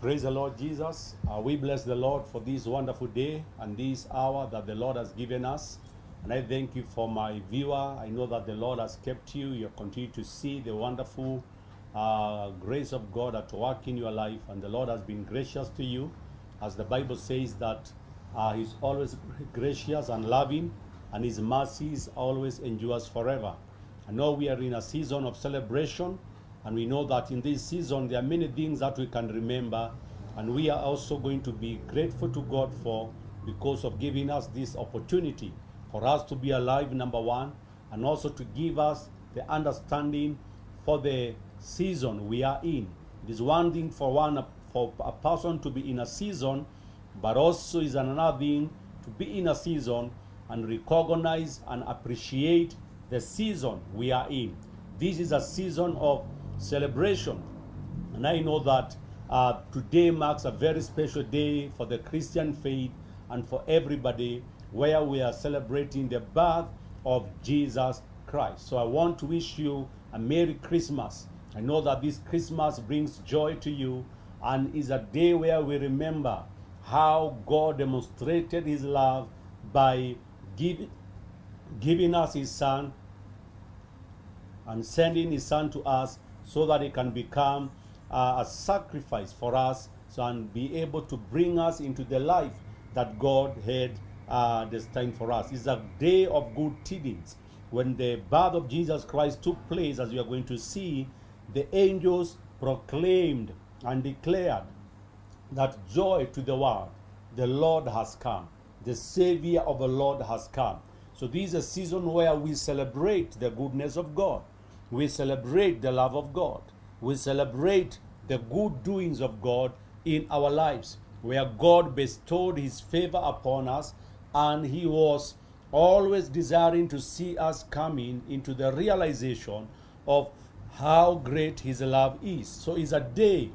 Praise the Lord Jesus. Uh, we bless the Lord for this wonderful day and this hour that the Lord has given us. And I thank you for my viewer. I know that the Lord has kept you. You continue to see the wonderful uh, grace of God at work in your life. And the Lord has been gracious to you. As the Bible says that uh, He's always gracious and loving, and His mercies always endures forever. I know we are in a season of celebration and we know that in this season, there are many things that we can remember. And we are also going to be grateful to God for because of giving us this opportunity for us to be alive, number one, and also to give us the understanding for the season we are in. It is one thing for one for a person to be in a season, but also is another thing to be in a season and recognize and appreciate the season we are in. This is a season of celebration. And I know that uh, today marks a very special day for the Christian faith and for everybody where we are celebrating the birth of Jesus Christ. So I want to wish you a Merry Christmas. I know that this Christmas brings joy to you and is a day where we remember how God demonstrated his love by give, giving us his son and sending his son to us so that it can become uh, a sacrifice for us so and be able to bring us into the life that God had uh, destined for us. It's a day of good tidings. When the birth of Jesus Christ took place, as you are going to see, the angels proclaimed and declared that joy to the world, the Lord has come, the Savior of the Lord has come. So, this is a season where we celebrate the goodness of God we celebrate the love of God. We celebrate the good doings of God in our lives, where God bestowed his favor upon us and he was always desiring to see us coming into the realization of how great his love is. So it's a day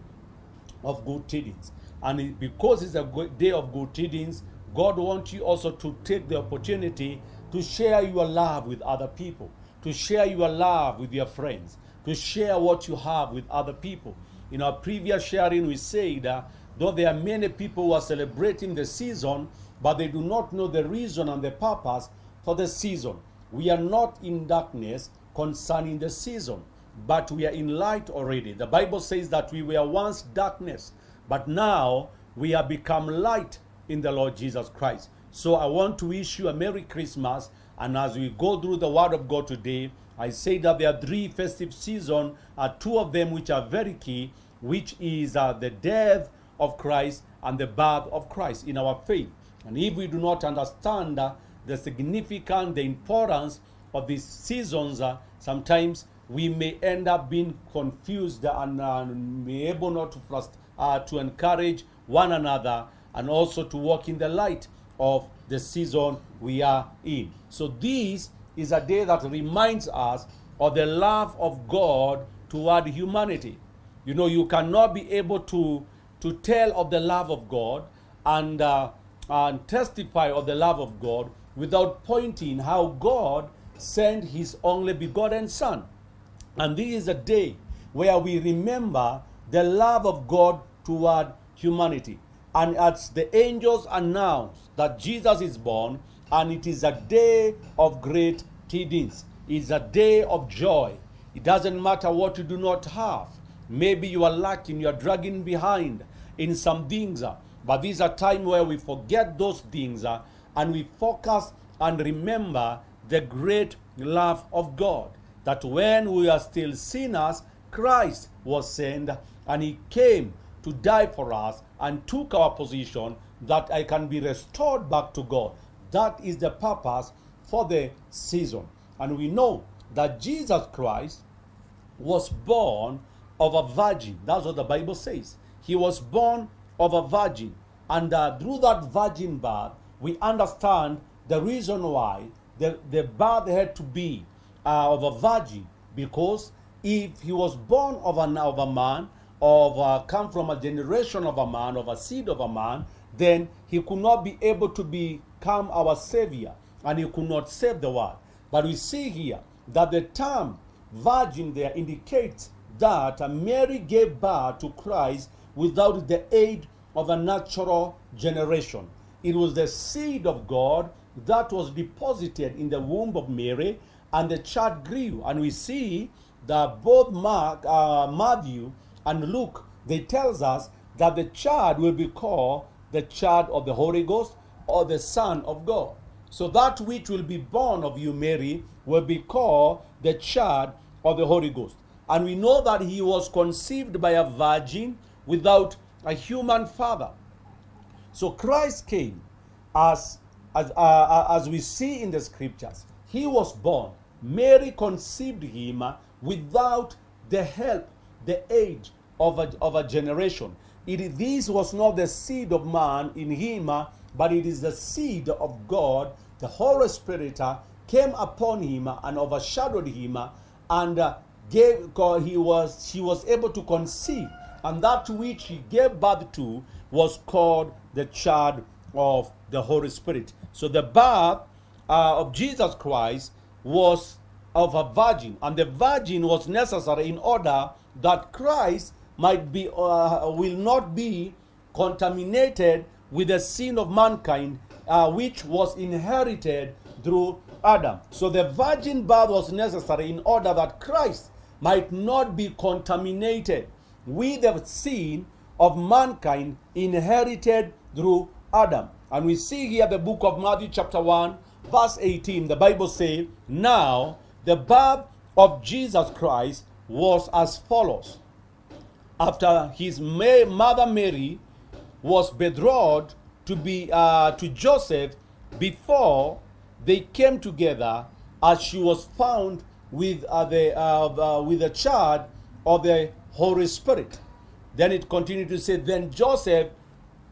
of good tidings. And because it's a day of good tidings, God wants you also to take the opportunity to share your love with other people to share your love with your friends, to share what you have with other people. In our previous sharing, we said uh, though there are many people who are celebrating the season, but they do not know the reason and the purpose for the season. We are not in darkness concerning the season, but we are in light already. The Bible says that we were once darkness, but now we have become light in the Lord Jesus Christ. So I want to wish you a Merry Christmas and as we go through the Word of God today, I say that there are three festive seasons, uh, two of them which are very key, which is uh, the death of Christ and the birth of Christ in our faith. And if we do not understand uh, the significance, the importance of these seasons, uh, sometimes we may end up being confused and uh, may able not to, frust- uh, to encourage one another and also to walk in the light of the season we are in. So this is a day that reminds us of the love of God toward humanity. You know, you cannot be able to, to tell of the love of God and, uh, and testify of the love of God without pointing how God sent his only begotten Son. And this is a day where we remember the love of God toward humanity. And as the angels announce that Jesus is born, and it is a day of great tidings. It's a day of joy. It doesn't matter what you do not have. Maybe you are lacking, you are dragging behind in some things. Uh, but this is a time where we forget those things uh, and we focus and remember the great love of God. That when we are still sinners, Christ was sent and he came to die for us and took our position that I can be restored back to God. That is the purpose for the season. And we know that Jesus Christ was born of a virgin. That's what the Bible says. He was born of a virgin. And uh, through that virgin birth, we understand the reason why the, the birth had to be uh, of a virgin. Because if he was born of, an, of a man, of uh, come from a generation of a man, of a seed of a man, then he could not be able to become our savior and he could not save the world. But we see here that the term virgin there indicates that Mary gave birth to Christ without the aid of a natural generation. It was the seed of God that was deposited in the womb of Mary, and the child grew. And we see that both Mark, uh, Matthew and Luke, they tells us that the child will be called the child of the Holy Ghost or the Son of God. So that which will be born of you, Mary, will be called the child of the Holy Ghost. And we know that he was conceived by a virgin without a human father. So Christ came as, as, uh, uh as we see in the scriptures. He was born. Mary conceived him without the help, the aid of a, of a generation. It, this was not the seed of man in him, but it is the seed of God. The Holy Spirit uh, came upon him and overshadowed him, and uh, gave, he was, he was able to conceive. And that which he gave birth to was called the child of the Holy Spirit. So the birth uh, of Jesus Christ was of a virgin, and the virgin was necessary in order that Christ might be uh, will not be contaminated with the sin of mankind uh, which was inherited through Adam. So the virgin birth was necessary in order that Christ might not be contaminated with the sin of mankind inherited through Adam. And we see here the book of Matthew chapter 1 verse 18 the Bible says now the birth of Jesus Christ was as follows after his mother Mary was betrothed to be uh, to Joseph before they came together as she was found with uh, the uh, uh, with the child of the Holy Spirit. Then it continued to say, then Joseph,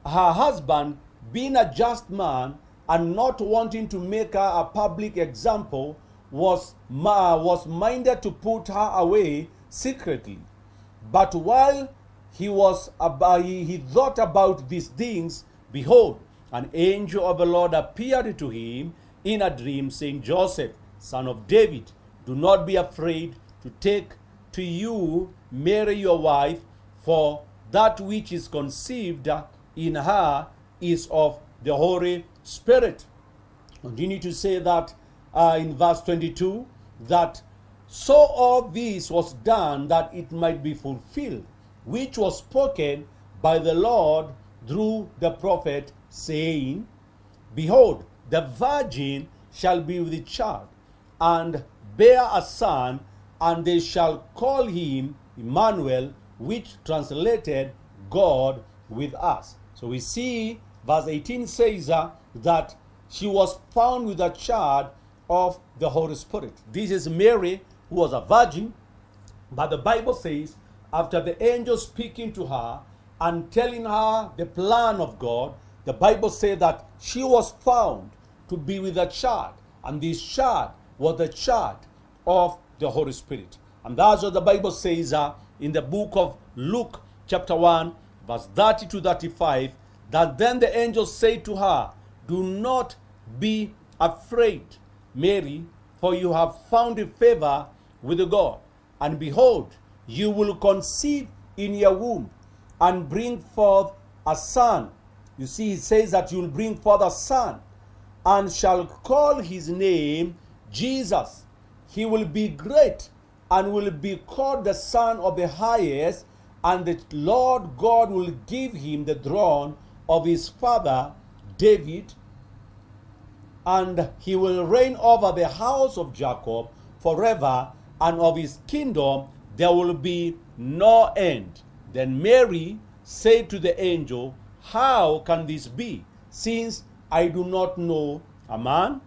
her husband, being a just man and not wanting to make her a public example, was was minded to put her away secretly. But while he was about, uh, he thought about these things, behold, an angel of the Lord appeared to him in a dream, saying, Joseph, son of David, do not be afraid to take to you Mary your wife, for that which is conceived in her is of the Holy Spirit. Continue to say that uh, in verse 22 that so all this was done that it might be fulfilled, which was spoken by the Lord through the prophet, saying, Behold, the virgin shall be with child, and bear a son, and they shall call him Emmanuel, which translated God with us. So we see verse 18 says uh, that she was found with a child of the Holy Spirit. This is Mary who was a virgin, but the Bible says, after the angel speaking to her and telling her the plan of God, the Bible says that she was found to be with a child, and this child was the child of the Holy Spirit. And that's what the Bible says uh, in the book of Luke, chapter 1, verse 30 to 35, that then the angel said to her, Do not be afraid, Mary, for you have found favor with God. And behold, you will conceive in your womb and bring forth a son. You see, he says that you'll bring forth a son and shall call his name Jesus. He will be great and will be called the Son of the Highest, and the Lord God will give him the throne of his father David, and he will reign over the house of Jacob forever, and of his kingdom there will be no end. Then Mary said to the angel, How can this be, since I do not know a man?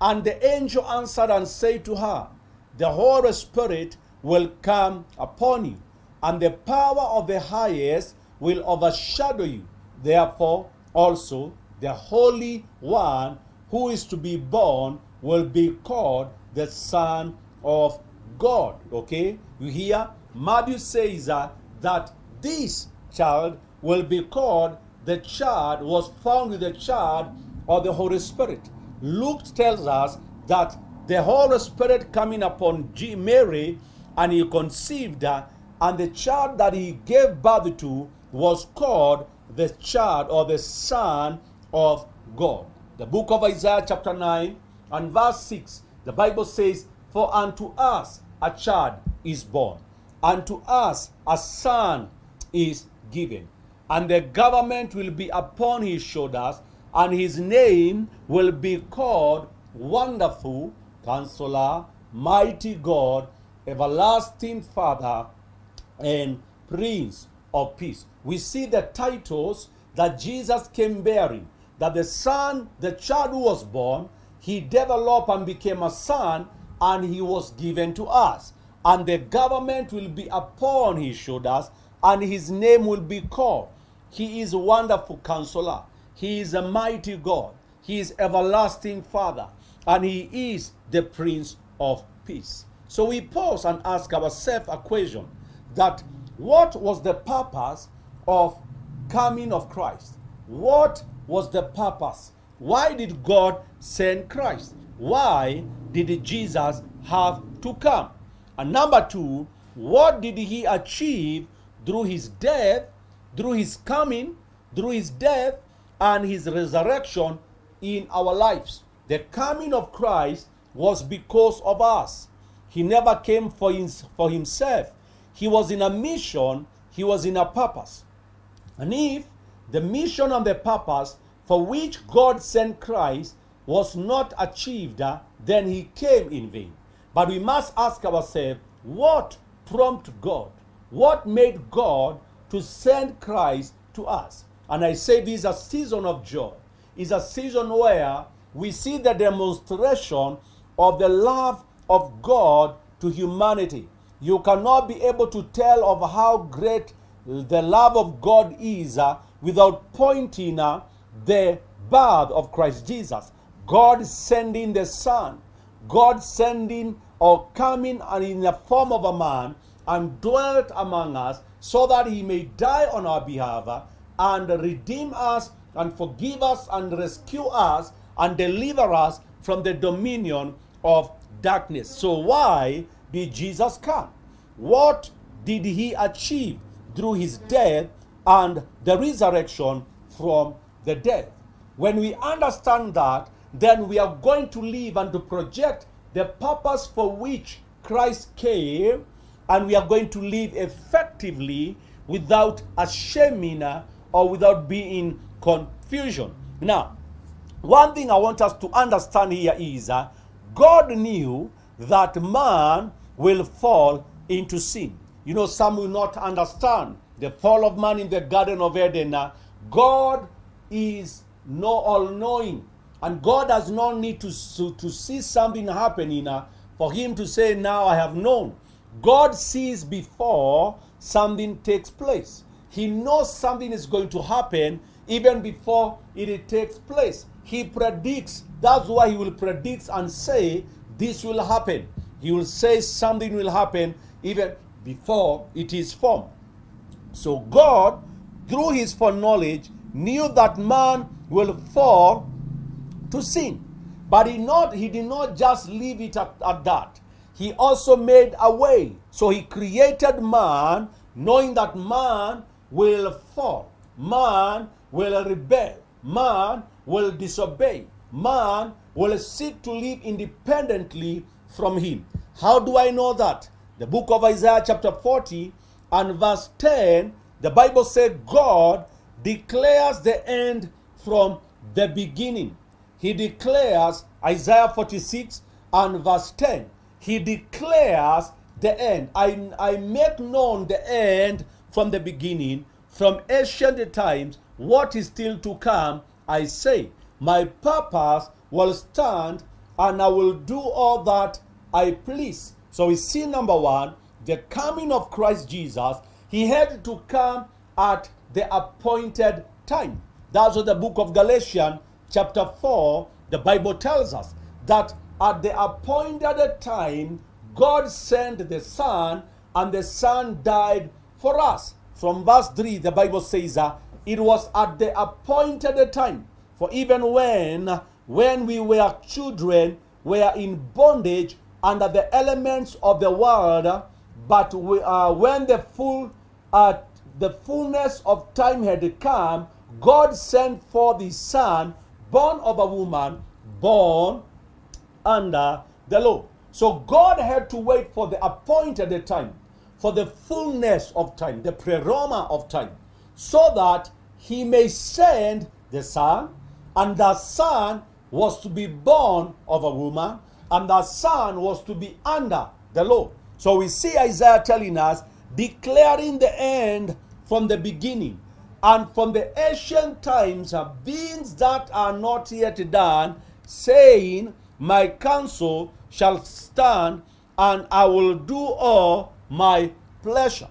And the angel answered and said to her, The Holy Spirit will come upon you, and the power of the highest will overshadow you. Therefore, also the Holy One who is to be born will be called the Son of God. Okay? You hear? Matthew says uh, that this child will be called the child was found with the child of the Holy Spirit. Luke tells us that the Holy Spirit coming upon G Mary and he conceived her, and the child that he gave birth to was called the child or the Son of God. The book of Isaiah, chapter 9 and verse 6, the Bible says, for unto us a child is born, unto us a son is given, and the government will be upon his shoulders, and his name will be called Wonderful Counselor, Mighty God, Everlasting Father, and Prince of Peace. We see the titles that Jesus came bearing, that the son, the child who was born, he developed and became a son and he was given to us. And the government will be upon his shoulders, and his name will be called. He is a wonderful counselor. He is a mighty God. He is everlasting Father. And he is the Prince of Peace. So we pause and ask ourselves a question that what was the purpose of coming of Christ? What was the purpose? Why did God send Christ? Why did Jesus have to come? And number two, what did he achieve through his death, through his coming, through his death, and his resurrection in our lives? The coming of Christ was because of us. He never came for, his, for himself. He was in a mission, he was in a purpose. And if the mission and the purpose for which God sent Christ was not achieved, uh, then he came in vain. But we must ask ourselves what prompted God? What made God to send Christ to us? And I say this is a season of joy. It's a season where we see the demonstration of the love of God to humanity. You cannot be able to tell of how great the love of God is uh, without pointing uh, the birth of Christ Jesus. God sending the Son, God sending or coming and in the form of a man and dwelt among us so that he may die on our behalf and redeem us and forgive us and rescue us and deliver us from the dominion of darkness. So why did Jesus come? What did he achieve through his death and the resurrection from the dead? When we understand that, then we are going to live and to project the purpose for which Christ came, and we are going to live effectively without a shamina uh, or without being confusion. Now, one thing I want us to understand here is uh, God knew that man will fall into sin. You know, some will not understand the fall of man in the Garden of Eden. Uh, God is no all knowing. And God does not need to, to, to see something happening uh, for him to say, Now I have known. God sees before something takes place. He knows something is going to happen even before it takes place. He predicts. That's why he will predict and say, This will happen. He will say something will happen even before it is formed. So God, through his foreknowledge, knew that man will fall to sin. But he, not, he did not just leave it at, at that. He also made a way. So he created man, knowing that man will fall, man will rebel, man will disobey, man will seek to live independently from him. How do I know that? The book of Isaiah, chapter 40 and verse 10, the Bible said, God declares the end from the beginning. He declares, Isaiah 46 and verse 10, he declares the end. I, I make known the end from the beginning, from ancient times, what is still to come, I say. My purpose will stand and I will do all that I please. So we see number one, the coming of Christ Jesus. He had to come at the appointed time. That's what the book of Galatians chapter 4, the Bible tells us that at the appointed time, God sent the Son, and the Son died for us. From verse 3, the Bible says, uh, It was at the appointed time, for even when, when we were children, we were in bondage under the elements of the world, but we, uh, when the full uh, the fullness of time had come, God sent forth His Son, born of a woman, born under the law. So God had to wait for the appointed time, for the fullness of time, the preroma of time, so that he may send the son, and the son was to be born of a woman, and the son was to be under the law. So we see Isaiah telling us, declaring the end from the beginning, and from the ancient times have beings that are not yet done, saying, My counsel shall stand, and I will do all my pleasure.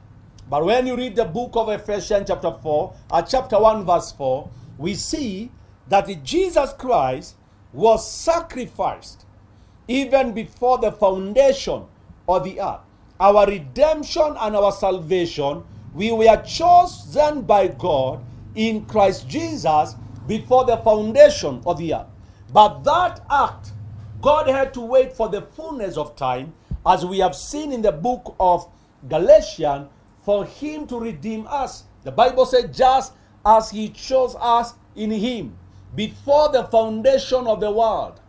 But when you read the book of Ephesians, chapter 4, uh, chapter 1, verse 4, we see that Jesus Christ was sacrificed even before the foundation of the earth. Our redemption and our salvation we were chosen by God in Christ Jesus before the foundation of the earth. But that act, God had to wait for the fullness of time, as we have seen in the book of Galatians, for him to redeem us. The Bible says, just as he chose us in him before the foundation of the world,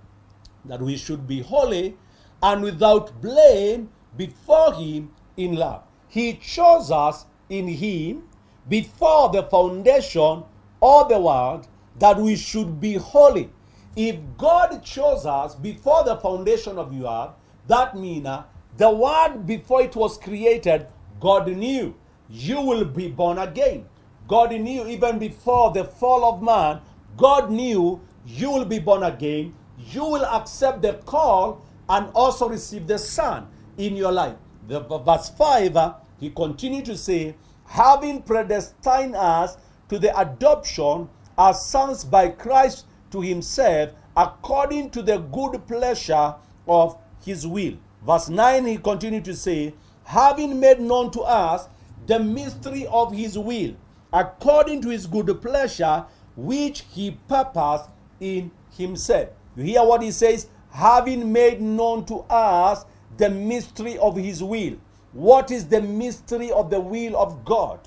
that we should be holy and without blame before him in love. He chose us in him before the foundation of the world that we should be holy. If God chose us before the foundation of the earth, that means uh, the world before it was created, God knew you will be born again. God knew even before the fall of man, God knew you will be born again. You will accept the call and also receive the Son in your life. The verse 5 uh, he continued to say, having predestined us to the adoption as sons by Christ to himself according to the good pleasure of his will. Verse 9, he continued to say, having made known to us the mystery of his will, according to his good pleasure, which he purposed in himself. You hear what he says? Having made known to us the mystery of his will, what is the mystery of the will of God?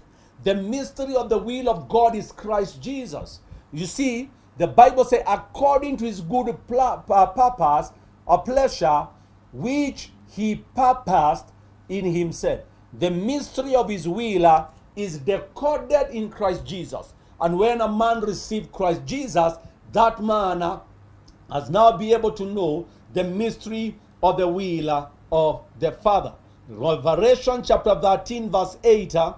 The mystery of the will of God is Christ Jesus. You see, the Bible says, according to his good purpose or pleasure, which he purposed in himself. The mystery of his will uh, is decoded in Christ Jesus. And when a man receives Christ Jesus, that man uh, has now be able to know the mystery of the will uh, of the Father. Revelation chapter 13, verse 8, uh,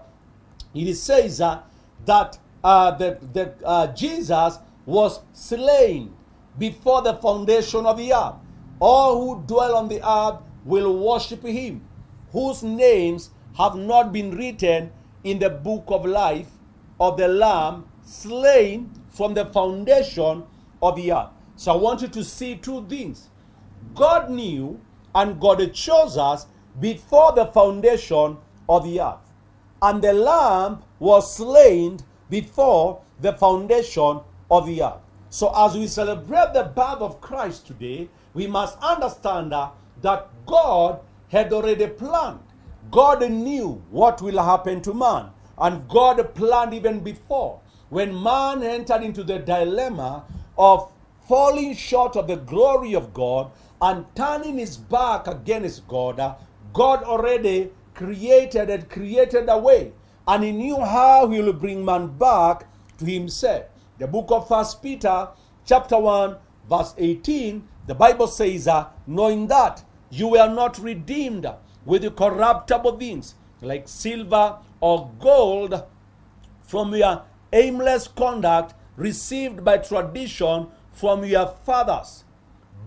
it says uh, that uh, the, the, uh, Jesus was slain before the foundation of the earth. All who dwell on the earth will worship him, whose names have not been written in the book of life of the Lamb slain from the foundation of the earth. So I want you to see two things. God knew and God chose us before the foundation of the earth. And the lamb was slain before the foundation of the earth. So, as we celebrate the birth of Christ today, we must understand that, that God had already planned. God knew what will happen to man, and God planned even before. When man entered into the dilemma of falling short of the glory of God and turning his back against God, God already created and created a way, and He knew how He will bring man back to Himself. The book of First Peter, chapter 1, verse 18, the Bible says, ah, Knowing that you were not redeemed with corruptible things like silver or gold from your aimless conduct received by tradition from your fathers.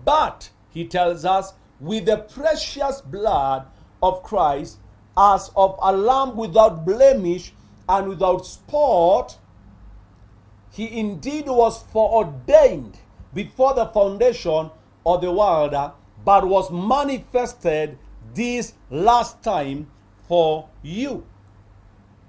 But, he tells us, with the precious blood of Christ as of a lamb without blemish and without spot, he indeed was foreordained before the foundation of the world, but was manifested this last time for you.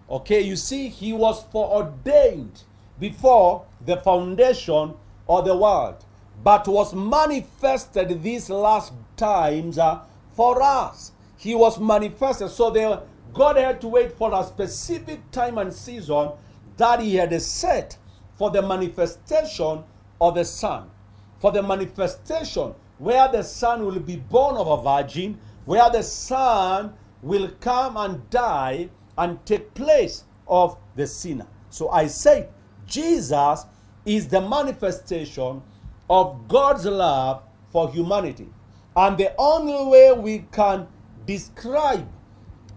Okay, you see, he was foreordained before the foundation of the world, but was manifested these last times uh, for us he was manifested. So they, God had to wait for a specific time and season that he had set for the manifestation of the Son. For the manifestation where the Son will be born of a virgin, where the Son will come and die and take place of the sinner. So I say Jesus is the manifestation of God's love for humanity. And the only way we can describe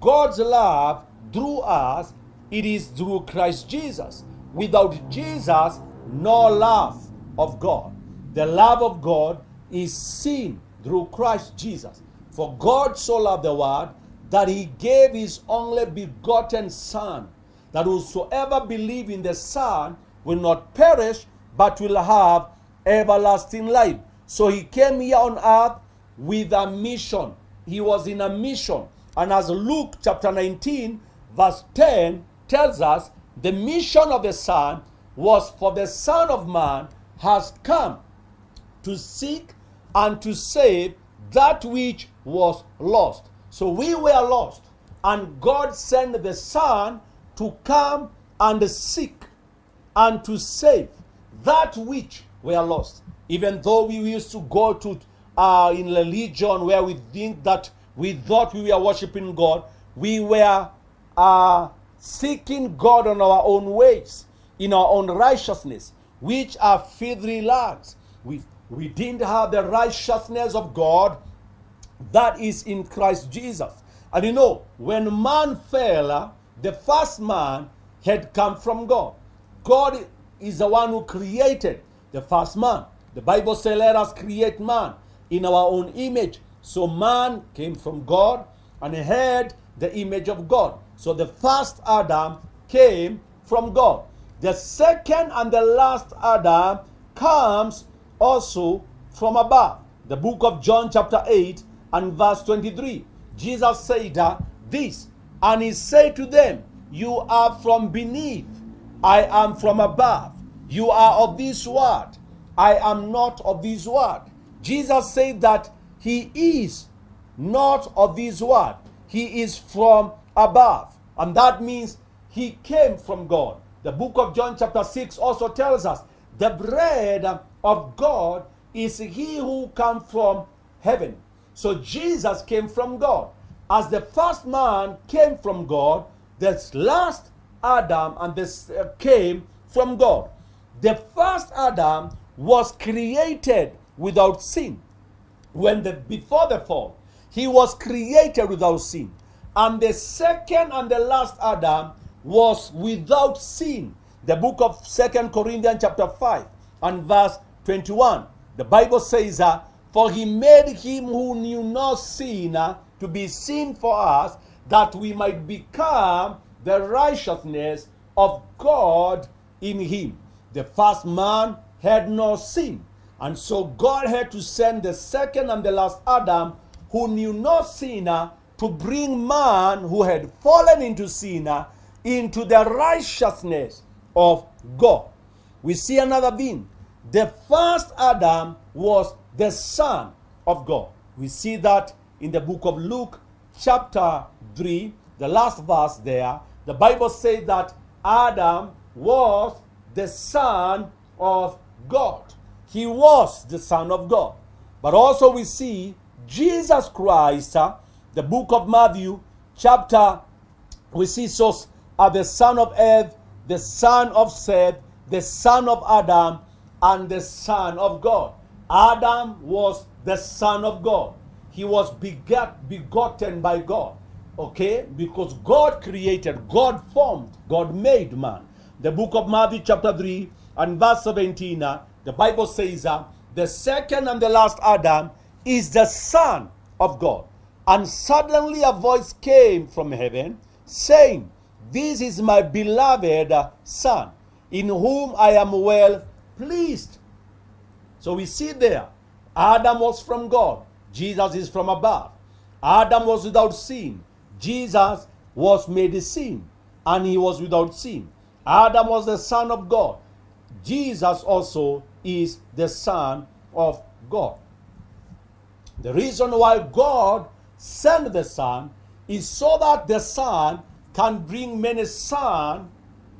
God's love through us, it is through Christ Jesus. Without Jesus, no love of God. The love of God is seen through Christ Jesus. For God so loved the world that he gave his only begotten Son, that whosoever believe in the Son will not perish, but will have everlasting life. So he came here on earth with a mission he was in a mission. And as Luke chapter 19, verse 10 tells us, the mission of the Son was for the Son of Man has come to seek and to save that which was lost. So we were lost, and God sent the Son to come and seek and to save that which were lost. Even though we used to go to uh, in religion where we think that we thought we were worshiping God, we were uh, seeking God on our own ways, in our own righteousness, which are filthy rags. We, we didn't have the righteousness of God that is in Christ Jesus. And you know, when man fell, uh, the first man had come from God. God is the one who created the first man. The Bible says, Let us create man in our own image. So man came from God and he had the image of God. So the first Adam came from God. The second and the last Adam comes also from above. The book of John, chapter 8, and verse 23. Jesus said this, and he said to them, You are from beneath, I am from above. You are of this world, I am not of this world. Jesus said that he is not of this world. He is from above. And that means he came from God. The book of John chapter 6 also tells us the bread of God is he who comes from heaven. So Jesus came from God. As the first man came from God, the last Adam and this uh, came from God. The first Adam was created without sin. When the before the fall, he was created without sin. And the second and the last Adam was without sin. The book of Second Corinthians chapter 5 and verse 21. The Bible says, uh, For he made him who knew no sin to be sin for us, that we might become the righteousness of God in him. The first man had no sin. And so God had to send the second and the last Adam, who knew no sinner, to bring man who had fallen into sinner into the righteousness of God. We see another thing. The first Adam was the Son of God. We see that in the book of Luke, chapter 3, the last verse there. The Bible says that Adam was the Son of God he was the Son of God. But also we see Jesus Christ, uh, the book of Matthew, chapter, we see so uh, the son of Eve, the son of Seth, the son of Adam, and the son of God. Adam was the son of God. He was begat, begotten by God. Okay? Because God created, God formed, God made man. The book of Matthew chapter 3 and verse 17, uh, the Bible says that uh, the second and the last Adam is the Son of God. And suddenly a voice came from heaven saying, This is my beloved Son, in whom I am well pleased. So we see there, Adam was from God, Jesus is from above. Adam was without sin, Jesus was made sin, and he was without sin. Adam was the Son of God, Jesus also is the Son of God. The reason why God sent the Son is so that the Son can bring many son,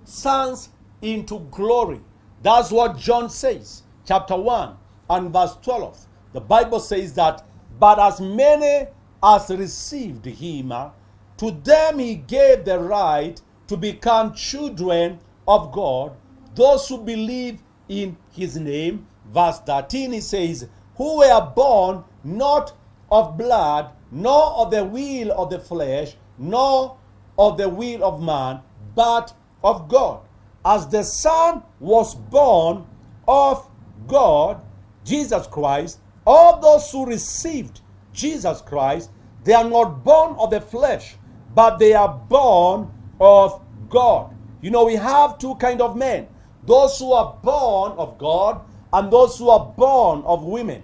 sons into glory. That's what John says, chapter 1 and verse 12. The Bible says that, But as many as received him, to them he gave the right to become children of God, those who believe in his name. Verse 13 he says, Who were born not of blood, nor of the will of the flesh, nor of the will of man, but of God. As the Son was born of God, Jesus Christ, all those who received Jesus Christ, they are not born of the flesh, but they are born of God. You know, we have two kind of men those who are born of God and those who are born of women.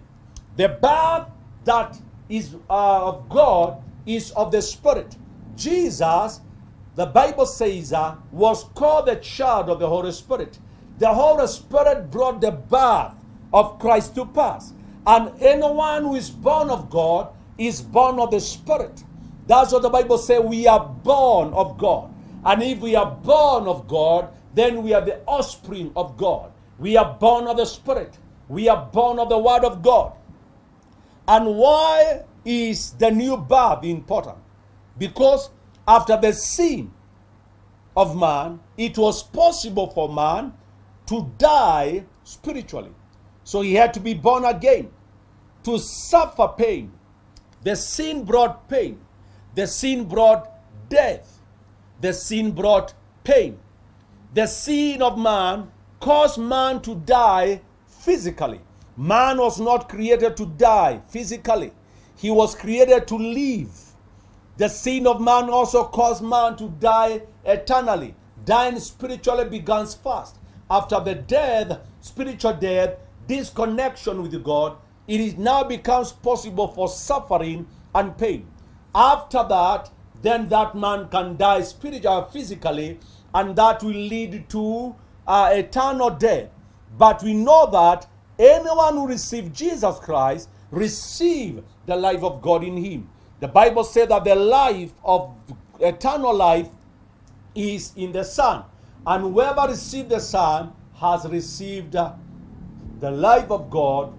The birth that is uh, of God is of the Spirit. Jesus, the Bible says, uh, was called the child of the Holy Spirit. The Holy Spirit brought the birth of Christ to pass. And anyone who is born of God is born of the Spirit. That's what the Bible says. We are born of God. And if we are born of God, then we are the offspring of God. We are born of the Spirit. We are born of the Word of God. And why is the new birth important? Because after the sin of man, it was possible for man to die spiritually. So he had to be born again to suffer pain. The sin brought pain. The sin brought death. The sin brought pain the sin of man caused man to die physically. Man was not created to die physically, he was created to live. The sin of man also caused man to die eternally. Dying spiritually begins first. After the death, spiritual death, disconnection with God, it is now becomes possible for suffering and pain. After that, then that man can die spiritually, physically, and that will lead to uh, eternal death. But we know that anyone who receives Jesus Christ receive the life of God in him. The Bible says that the life of eternal life is in the Son. And whoever received the Son has received the life of God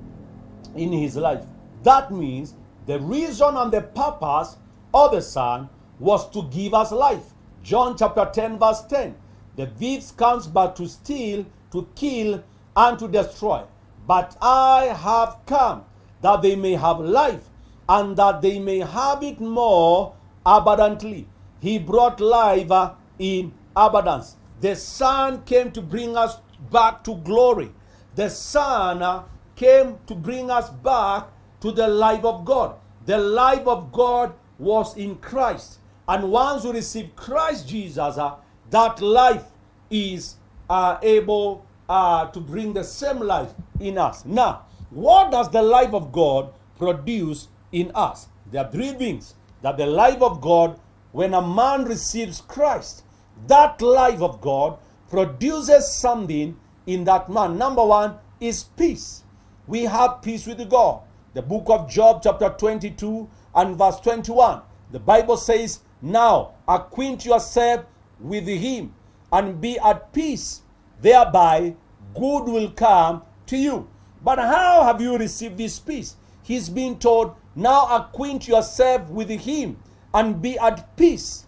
in his life. That means the reason and the purpose of the Son was to give us life. John chapter 10, verse 10. The thief comes but to steal, to kill, and to destroy. But I have come that they may have life and that they may have it more abundantly. He brought life uh, in abundance. The Son came to bring us back to glory. The Son uh, came to bring us back to the life of God. The life of God was in Christ. And once you receive Christ Jesus, uh, that life is uh, able uh, to bring the same life in us. Now, what does the life of God produce in us? There are three things that the life of God, when a man receives Christ, that life of God produces something in that man. Number one is peace. We have peace with God. The book of Job, chapter 22 and verse 21, the Bible says, now acquaint yourself with him and be at peace. Thereby good will come to you. But how have you received this peace? He's been told, now acquaint yourself with him and be at peace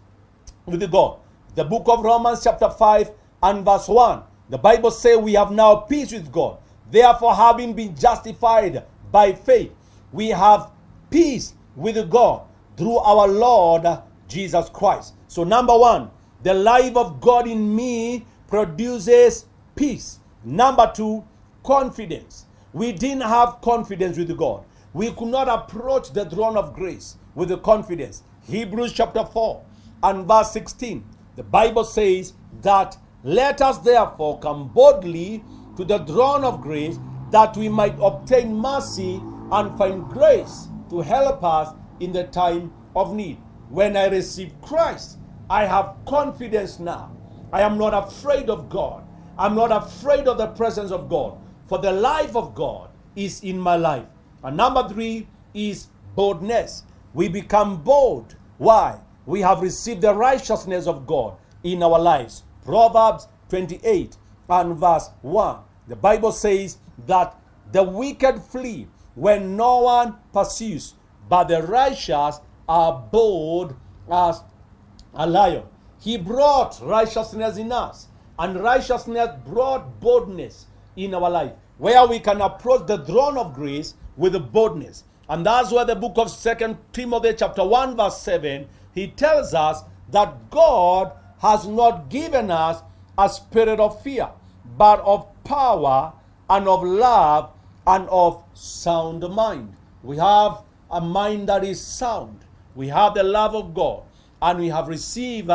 with God. The book of Romans chapter 5 and verse 1. The Bible says we have now peace with God. Therefore having been justified by faith, we have peace with God through our Lord Jesus Christ. So, number one, the life of God in me produces peace. Number two, confidence. We didn't have confidence with God. We could not approach the throne of grace with the confidence. Hebrews chapter 4 and verse 16. The Bible says that let us therefore come boldly to the throne of grace that we might obtain mercy and find grace to help us in the time of need. When I receive Christ, I have confidence now. I am not afraid of God. I'm not afraid of the presence of God, for the life of God is in my life. And number three is boldness. We become bold. Why? We have received the righteousness of God in our lives. Proverbs 28 and verse 1. The Bible says that the wicked flee when no one pursues, but the righteous bold as a lion. He brought righteousness in us, and righteousness brought boldness in our life, where we can approach the throne of grace with boldness. And that's where the book of Second Timothy, chapter 1, verse 7, he tells us that God has not given us a spirit of fear, but of power and of love and of sound mind. We have a mind that is sound we have the love of God, and we have received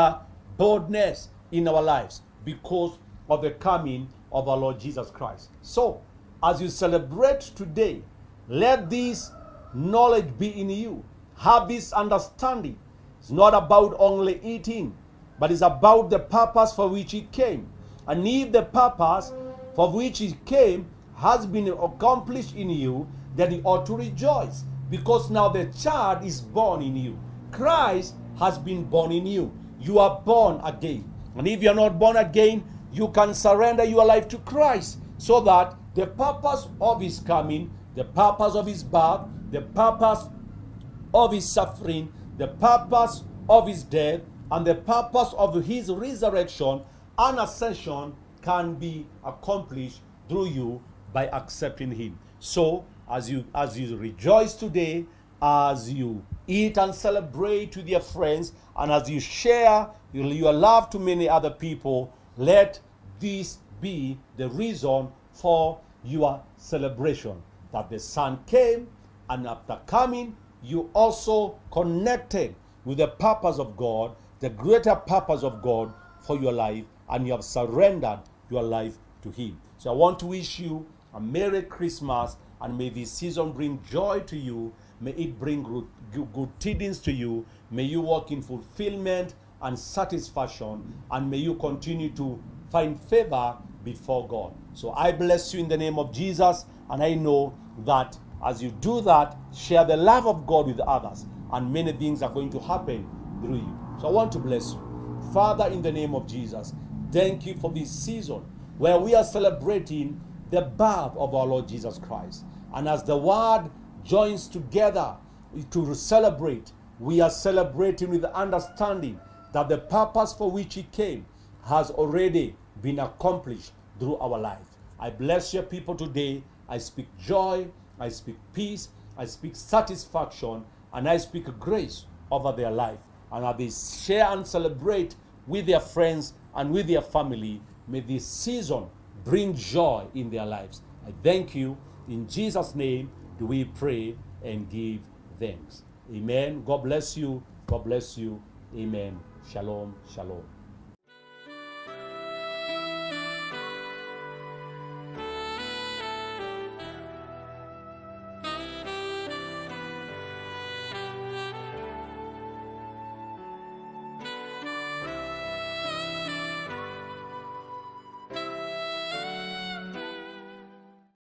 boldness in our lives because of the coming of our Lord Jesus Christ. So, as you celebrate today, let this knowledge be in you. Have this understanding. It's not about only eating, but it's about the purpose for which it came. And if the purpose for which it came has been accomplished in you, then you ought to rejoice because now the child is born in you. Christ has been born in you. You are born again. And if you're not born again, you can surrender your life to Christ so that the purpose of his coming, the purpose of his birth, the purpose of his suffering, the purpose of his death, and the purpose of his resurrection and ascension can be accomplished through you by accepting him. So as you as you rejoice today as you eat and celebrate with your friends and as you share your love to many other people let this be the reason for your celebration that the son came and after coming you also connected with the purpose of god the greater purpose of god for your life and you have surrendered your life to him so i want to wish you a merry christmas and may this season bring joy to you. May it bring good tidings to you. May you walk in fulfillment and satisfaction. And may you continue to find favor before God. So I bless you in the name of Jesus. And I know that as you do that, share the love of God with others. And many things are going to happen through you. So I want to bless you. Father, in the name of Jesus, thank you for this season where we are celebrating the birth of our Lord Jesus Christ. And as the word joins together to celebrate, we are celebrating with the understanding that the purpose for which he came has already been accomplished through our life. I bless your people today. I speak joy, I speak peace, I speak satisfaction, and I speak grace over their life. And as they share and celebrate with their friends and with their family, may this season bring joy in their lives. I thank you. In Jesus' name do we pray and give thanks. Amen. God bless you. God bless you. Amen. Shalom. Shalom.